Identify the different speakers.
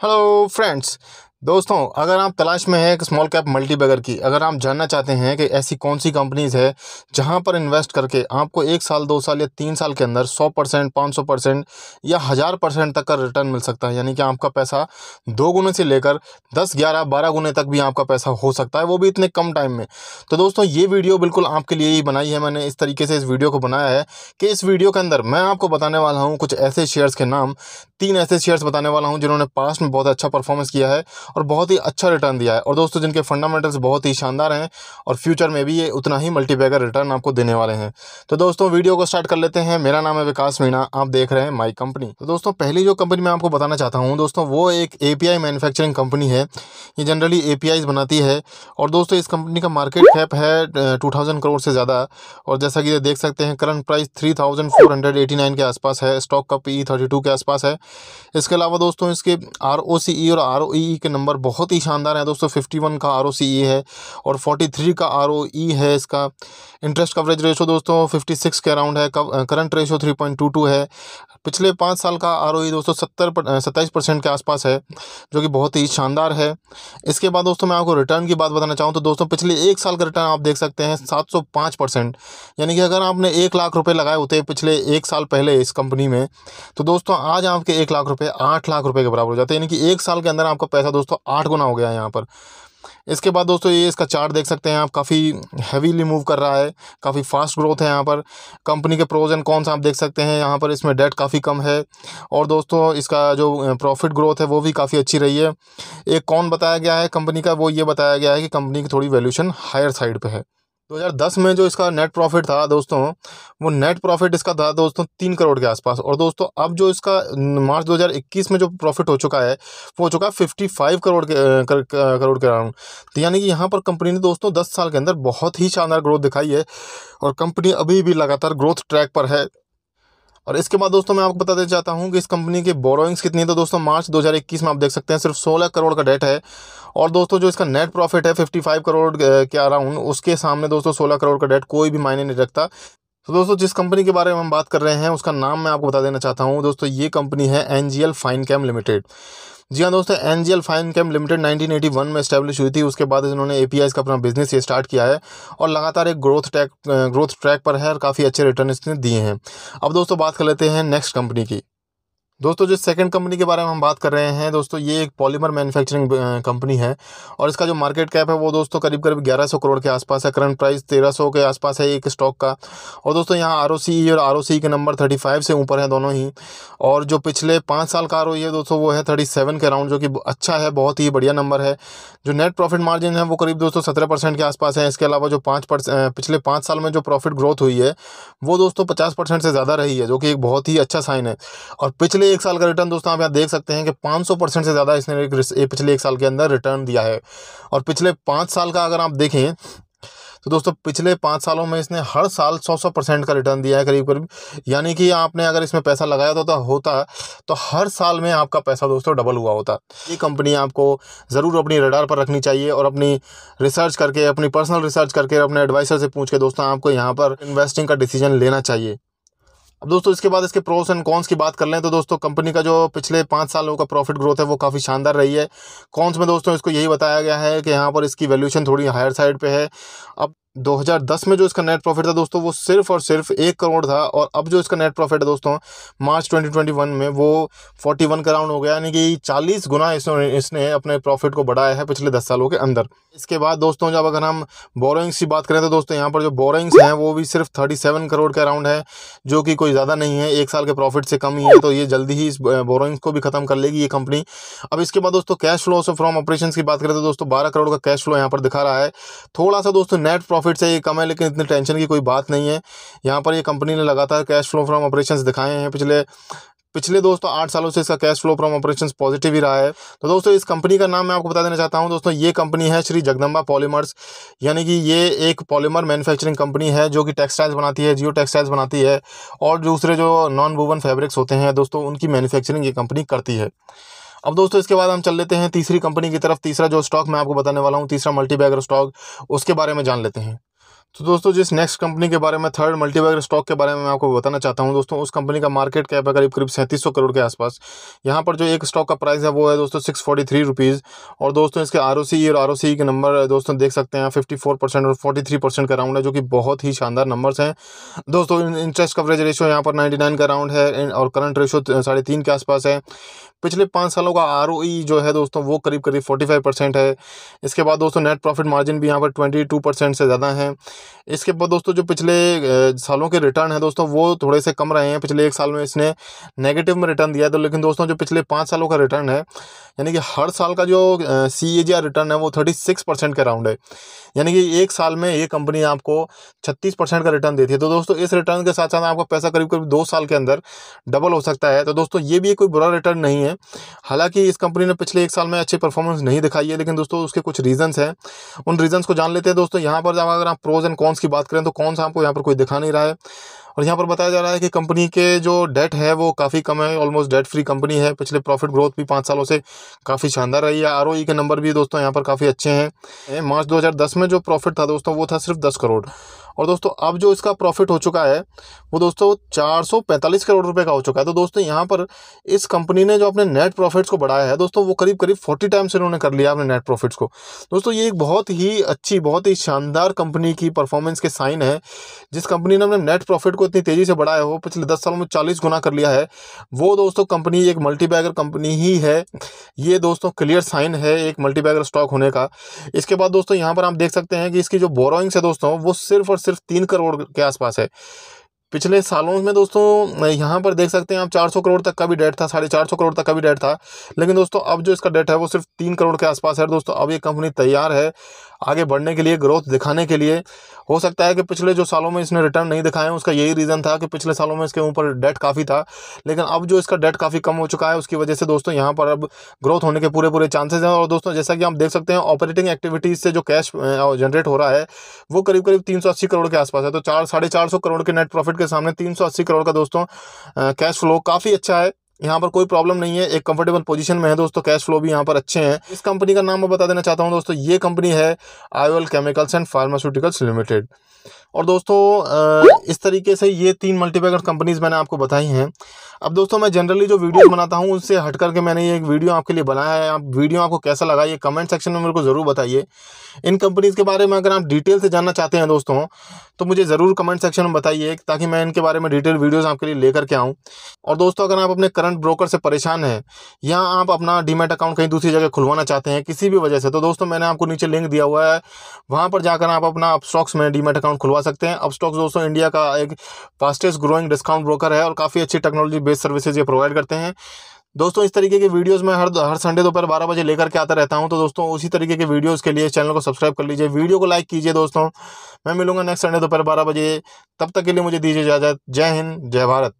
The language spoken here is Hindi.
Speaker 1: Hello friends, दोस्तों अगर आप तलाश में हैं स्मॉल कैप मल्टी बैगर की अगर आप जानना चाहते हैं कि ऐसी कौन सी कंपनीज़ है जहां पर इन्वेस्ट करके आपको एक साल दो साल या तीन साल के अंदर सौ परसेंट पाँच सौ परसेंट या हज़ार परसेंट तक का रिटर्न मिल सकता है यानी कि आपका पैसा दो गुने से लेकर दस ग्यारह बारह गुने तक भी आपका पैसा हो सकता है वो भी इतने कम टाइम में तो दोस्तों ये वीडियो बिल्कुल आपके लिए ही बनाई है मैंने इस तरीके से इस वीडियो को बनाया है कि इस वीडियो के अंदर मैं आपको बताने वाला हूँ कुछ ऐसे शेयर्स के नाम तीन ऐसे शेयर्स बताने वाला हूँ जिन्होंने पास्ट में बहुत अच्छा परफॉर्मेंस किया है और बहुत ही अच्छा रिटर्न दिया है और दोस्तों जिनके फंडामेंटल्स बहुत ही शानदार हैं और फ्यूचर में भी ये उतना ही मल्टीपैगर रिटर्न आपको देने वाले हैं तो दोस्तों वीडियो को स्टार्ट कर लेते हैं मेरा नाम है विकास मीणा आप देख रहे हैं माई कंपनी तो दोस्तों पहली जो कंपनी मैं आपको बताना चाहता हूँ दोस्तों वो एक ए मैन्युफैक्चरिंग कंपनी है ये जनरली ए बनाती है और दोस्तों इस कंपनी का मार्केट कैप है टू करोड़ से ज़्यादा और जैसा कि देख सकते हैं करंट प्राइस थ्री के आसपास है स्टॉक का पी e के आसपास है इसके अलावा दोस्तों इसके आर e और आर e के नंबर बहुत ही शानदार है दोस्तों फिफ्टी वन का आर ओ सी ई है और फोर्टी थ्री का आर ओ ई है इसका इंटरेस्ट कवरेज रेशो दोस्तों फिफ्टी सिक्स के अराउंड है current ratio three point two two है पिछले पाँच साल का आर ओ ई दोस्तों सत्तर सत्ताईस परसेंट के आसपास है जो कि बहुत ही शानदार है इसके बाद दोस्तों मैं आपको रिटर्न की बात बताना चाहूँ तो दोस्तों पिछले एक साल का रिटर्न आप देख सकते हैं सात सौ पाँच परसेंट यानी कि अगर आपने एक लाख रुपये लगाए होते पिछले एक साल पहले इस कंपनी में तो दोस्तों आज आपके एक लाख रुपये आठ लाख रुपये के बराबर हो जाते हैं यानी कि एक साल के अंदर आपका पैसा दोस्तों दोस्तों आठ गुना हो गया है यहाँ पर इसके बाद दोस्तों ये इसका चार्ट देख सकते हैं आप काफ़ी हैवीली मूव कर रहा है काफ़ी फास्ट ग्रोथ है यहाँ पर कंपनी के प्रोज एंड कॉन्स आप देख सकते हैं यहाँ पर इसमें डेट काफ़ी कम है और दोस्तों इसका जो प्रॉफिट ग्रोथ है वो भी काफ़ी अच्छी रही है एक कौन बताया गया है कंपनी का वो ये बताया गया है कि कंपनी की थोड़ी वैल्यूशन हायर साइड पर है 2010 में जो इसका नेट प्रॉफिट था दोस्तों वो नेट प्रॉफिट इसका था दोस्तों तीन करोड़ के आसपास और दोस्तों अब जो इसका मार्च 2021 में जो प्रॉफिट हो चुका है वो हो चुका है फिफ्टी फाइव करोड़ के कर, करोड़ के अराउंड तो यानी कि यहाँ पर कंपनी ने दोस्तों दस साल के अंदर बहुत ही शानदार ग्रोथ दिखाई है और कंपनी अभी भी लगातार ग्रोथ ट्रैक पर है और इसके बाद दोस्तों मैं आपको देना चाहता हूँ कि इस कंपनी के बोरोइंग्स कितनी है तो दोस्तों मार्च 2021 में आप देख सकते हैं सिर्फ 16 करोड़ का डेट है और दोस्तों जो इसका नेट प्रॉफिट है 55 करोड़ के अराउंड उसके सामने दोस्तों 16 करोड़ का डेट कोई भी मायने नहीं रखता तो दोस्तों जिस कंपनी के बारे में हम बात कर रहे हैं उसका नाम मैं आपको बता देना चाहता हूँ दोस्तों ये कंपनी है N G fine chem limited जी हाँ दोस्तों N G L fine chem limited 1981 में स्टैब्लिश हुई थी उसके बाद इन्होंने ए पी का अपना बिजनेस स्टार्ट किया है और लगातार एक ग्रोथ ट्रैक ग्रोथ ट्रैक पर है और काफ़ी अच्छे रिटर्न इसने दिए हैं अब दोस्तों बात कर लेते हैं नेक्स्ट कंपनी की दोस्तों जो सेकंड कंपनी के बारे में हम बात कर रहे हैं दोस्तों ये एक पॉलीमर मैन्युफैक्चरिंग कंपनी है और इसका जो मार्केट कैप है वो दोस्तों करीब करीब 1100 करोड़ के आसपास है करंट प्राइस 1300 के आसपास है एक स्टॉक का और दोस्तों यहाँ आर और आर के नंबर 35 से ऊपर हैं दोनों ही और जो पिछले पाँच साल का आर है दोस्तों वो है थर्टी के अराउंड जो कि अच्छा है बहुत ही बढ़िया नंबर है जो नेट प्रॉफिट मार्जिन है वो करीब दोस्तों सत्रह के आसपास है इसके अलावा जो पाँच पिछले पाँच साल में जो प्रॉफिट ग्रोथ हुई है वो दोस्तों पचास से ज़्यादा रही है जो कि एक बहुत ही अच्छा साइन है और पिछले एक साल का रिटर्न दोस्तों आप यहाँ देख सकते हैं कि 500 परसेंट से ज़्यादा इसने एक पिछले एक साल के अंदर रिटर्न दिया है और पिछले पाँच साल का अगर आप देखें तो दोस्तों पिछले पाँच सालों में इसने हर साल 100 परसेंट का रिटर्न दिया है करीब करीब यानी कि आपने अगर इसमें पैसा लगाया तो, तो होता तो हर साल में आपका पैसा दोस्तों डबल हुआ होता ये कंपनी आपको ज़रूर अपनी रडार पर रखनी चाहिए और अपनी रिसर्च करके अपनी पर्सनल रिसर्च करके अपने एडवाइसर से पूछ के दोस्तों आपको यहाँ पर इन्वेस्टिंग का डिसीजन लेना चाहिए अब दोस्तों इसके बाद इसके प्रोस एंड कॉन्स की बात कर लें तो दोस्तों कंपनी का जो पिछले पाँच सालों का प्रॉफिट ग्रोथ है वो काफ़ी शानदार रही है कॉन्स में दोस्तों इसको यही बताया गया है कि यहाँ पर इसकी वैल्यूशन थोड़ी हायर साइड पे है अब 2010 में जो इसका नेट प्रॉफिट था दोस्तों वो सिर्फ और सिर्फ एक करोड़ था और अब जो इसका नेट प्रॉफिट है दोस्तों मार्च 2021 में वो 41 वन हो गया यानी कि 40 गुना इसने इसने अपने प्रॉफिट को बढ़ाया है पिछले 10 सालों के अंदर इसके बाद दोस्तों जब अगर हम बोरोइंग्स की बात करें तो दोस्तों यहाँ पर जो बोरोइंग्स हैं वो भी सिर्फ थर्टी सेवन करोड़ के अराउंड है जो कि कोई ज़्यादा नहीं है एक साल के प्रॉफिट से कम ही है तो ये जल्दी ही इस बोरोइंग्स को भी खत्म कर लेगी ये कंपनी अब इसके बाद दोस्तों कैश फ्लो फ्रॉम ऑपरेशन की बात करें तो दोस्तों बारह करोड़ का कैश फ्लो यहाँ पर दिखा रहा है थोड़ा सा दोस्तों नेट प्रॉफिट से ये कम है लेकिन इतनी टेंशन की कोई बात नहीं है यहाँ पर ये कंपनी ने लगातार कैश फ्लो फ्रॉम ऑपरेशन दिखाए हैं पिछले पिछले दोस्तों आठ सालों से इसका cash flow from operation positive ही रहा है तो दोस्तों इस कंपनी का नाम मैं आपको बता देना चाहता हूँ दोस्तों ये कंपनी है श्री जगदम्बा पॉलीमर्स यानी कि ये एक पॉलीमर मैन्युफैक्चरिंग कंपनी है जो कि टेक्सटाइल्स बनाती है जियो टेक्सटाइल्स बनाती है और दूसरे जो नॉन वूवन फैब्रिक्स होते हैं दोस्तों उनकी मैनुफैक्चरिंग ये कंपनी करती है अब दोस्तों इसके बाद हम चल लेते हैं तीसरी कंपनी की तरफ तीसरा जो स्टॉक मैं आपको बताने वाला हूँ तीसरा मल्टीबैगर स्टॉक उसके बारे में जान लेते हैं तो दोस्तों जिस नेक्स्ट कंपनी के बारे में थर्ड मल्टीबैगर स्टॉक के बारे में मैं आपको बताना चाहता हूं दोस्तों उस कंपनी का मार्केट कैप है करीब करीब सैंतीस सौ करोड़ के आसपास यहां पर जो एक स्टॉक का प्राइस है वो है दोस्तों सिक्स फोर्टी थ्री रुपीज़ और दोस्तों इसके आर ओ सी और आर ओ सी के नंबर दोस्तों देख सकते हैं फिफ्टी फोर परसेंट और फोर्टी थ्री परसेंट का राउंड है जो कि बहुत ही शानदार नंबर्स हैं दोस्तों इंटरेस्ट कवरेज रेशो यहाँ पर नाइन्टी नाइन का राउंड है और करंट रेशो साढ़े तीन के आसपास है पिछले पाँच सालों का आर जो है दोस्तों वो करीब करीब फोर्टी फाइव परसेंट है इसके बाद दोस्तों नेट प्रॉफिट मार्जिन भी यहाँ पर ट्वेंटी टू परसेंट से ज़्यादा है इसके बाद दोस्तों जो पिछले सालों के रिटर्न है दोस्तों वो थोड़े से कम रहे हैं पिछले एक साल में इसने नेगेटिव में रिटर्न दिया था लेकिन दोस्तों जो पिछले पाँच सालों का रिटर्न है यानी कि हर साल का जो सी ए जी आर रिटर्न है वो थर्टी सिक्स परसेंट के राउंड है यानी कि एक साल में ये कंपनी आपको छत्तीस परसेंट का रिटर्न देती है तो दोस्तों इस रिटर्न के साथ साथ आपका पैसा करीब करीब दो साल के अंदर डबल हो सकता है तो दोस्तों ये भी कोई बुरा रिटर्न नहीं है हैं हालांकि इस कंपनी ने पिछले एक साल में अच्छी परफॉर्मेंस नहीं दिखाई है लेकिन दोस्तों उसके कुछ रीजंस हैं उन रीजंस को जान लेते हैं दोस्तों यहाँ पर अगर आप प्रोज एंड कॉन्स की बात करें तो कौन सा आपको यहाँ पर कोई दिखा नहीं रहा है और यहाँ पर बताया जा रहा है कि कंपनी के जो डेट है वो काफ़ी कम है ऑलमोस्ट डेट फ्री कंपनी है पिछले प्रॉफिट ग्रोथ भी पाँच सालों से काफ़ी शानदार रही है आर e के नंबर भी दोस्तों यहाँ पर काफ़ी अच्छे हैं मार्च 2010 में जो प्रॉफिट था दोस्तों वो था सिर्फ 10 करोड़ और दोस्तों अब जो इसका प्रॉफिट हो चुका है वो दोस्तों 445 करोड़ रुपए का हो चुका है तो दोस्तों यहाँ पर इस कंपनी ने जो अपने नेट प्रॉफिट्स को बढ़ाया है दोस्तों वो करीब करीब 40 टाइम्स इन्होंने कर लिया अपने नेट प्रॉफिट्स को दोस्तों ये एक बहुत ही अच्छी बहुत ही शानदार कंपनी की परफॉर्मेंस के साइन है जिस कंपनी ने अपने नेट प्रॉफिट को इतनी तेज़ी से बढ़ाया हो पिछले दस सालों में चालीस गुना कर लिया है वो दोस्तों कंपनी एक मल्टीबैगर कंपनी ही है ये दोस्तों क्लियर साइन है एक मल्टीबैगर स्टॉक होने का इसके बाद दोस्तों यहाँ पर आप देख सकते हैं कि इसकी जो बोरोइंग्स है दोस्तों वो सिर्फ और सिर्फ तीन करोड़ के आसपास है पिछले सालों में दोस्तों यहाँ पर देख सकते हैं आप 400 करोड़ तक का भी डेट था साढ़े चार सौ करोड़ तक का भी डेट था लेकिन दोस्तों अब जो इसका डेट है वो सिर्फ तीन करोड़ के आसपास है दोस्तों अब ये कंपनी तैयार है आगे बढ़ने के लिए ग्रोथ दिखाने के लिए हो सकता है कि पिछले जो सालों में इसने रिटर्न नहीं दिखाए उसका यही रीज़न था कि पिछले सालों में इसके ऊपर डेट काफ़ी था लेकिन अब जो इसका डेट काफ़ी कम हो चुका है उसकी वजह से दोस्तों यहाँ पर अब ग्रोथ होने के पूरे पूरे चांसेज हैं और दोस्तों जैसा कि आप देख सकते हैं ऑपरेटिंग एक्टिविटीज़ से जो कैश जनरेट हो रहा है वो करीब करीब तीन करोड़ के आसपास है तो चार साढ़े करोड़ के नेट प्रॉफिट के सामने तीन करोड़ का दोस्तों कैश फ्लो काफ़ी अच्छा है यहाँ पर कोई प्रॉब्लम नहीं है एक कंफर्टेबल पोजीशन में है दोस्तों कैश फ्लो भी यहाँ पर अच्छे हैं इस कंपनी का नाम मैं बता देना चाहता हूँ दोस्तों ये कंपनी है आयोल केमिकल्स एंड फार्मास्यूटिकल्स लिमिटेड और दोस्तों इस तरीके से ये तीन मल्टीपैकर कंपनीज़ मैंने आपको बताई हैं अब दोस्तों मैं जनरली जो वीडियो बनाता हूँ उससे हट करके मैंने ये एक वीडियो आपके लिए बनाया है आप वीडियो आपको कैसा लगा ये कमेंट सेक्शन में मेरे को ज़रूर बताइए इन कंपनीज़ के बारे में अगर आप डिटेल से जानना चाहते हैं दोस्तों तो मुझे ज़रूर कमेंट सेक्शन में बताइए ताकि मैं इनके बारे में डिटेल वीडियोज़ आपके लिए लेकर के आऊँ और दोस्तों अगर आप अपने करंट करंट ब्रोकर से परेशान है या आप अपना डीमेट अकाउंट कहीं दूसरी जगह खुलवाना चाहते हैं किसी भी वजह से तो दोस्तों मैंने आपको नीचे लिंक दिया हुआ है वहाँ पर जाकर आप अपना अपस्टॉक्स में डीमेट अकाउंट खुलवा सकते हैं अपस्टॉक्स दोस्तों इंडिया का एक फास्टेस्ट ग्रोइंग डिस्काउंट ब्रोकर है और काफ़ी अच्छी टेक्नोलॉजी बेस्ड सर्विसेज ये प्रोवाइड करते हैं दोस्तों इस तरीके के वीडियोस मैं हर हर संडे दोपहर बारह बजे लेकर के आता रहता हूं तो दोस्तों उसी तरीके के वीडियोस के लिए चैनल को सब्सक्राइब कर लीजिए वीडियो को लाइक कीजिए दोस्तों मैं मिलूंगा नेक्स्ट संडे दोपहर बारह बजे तब तक के लिए मुझे दीजिए इजाज़त जय हिंद जय भारत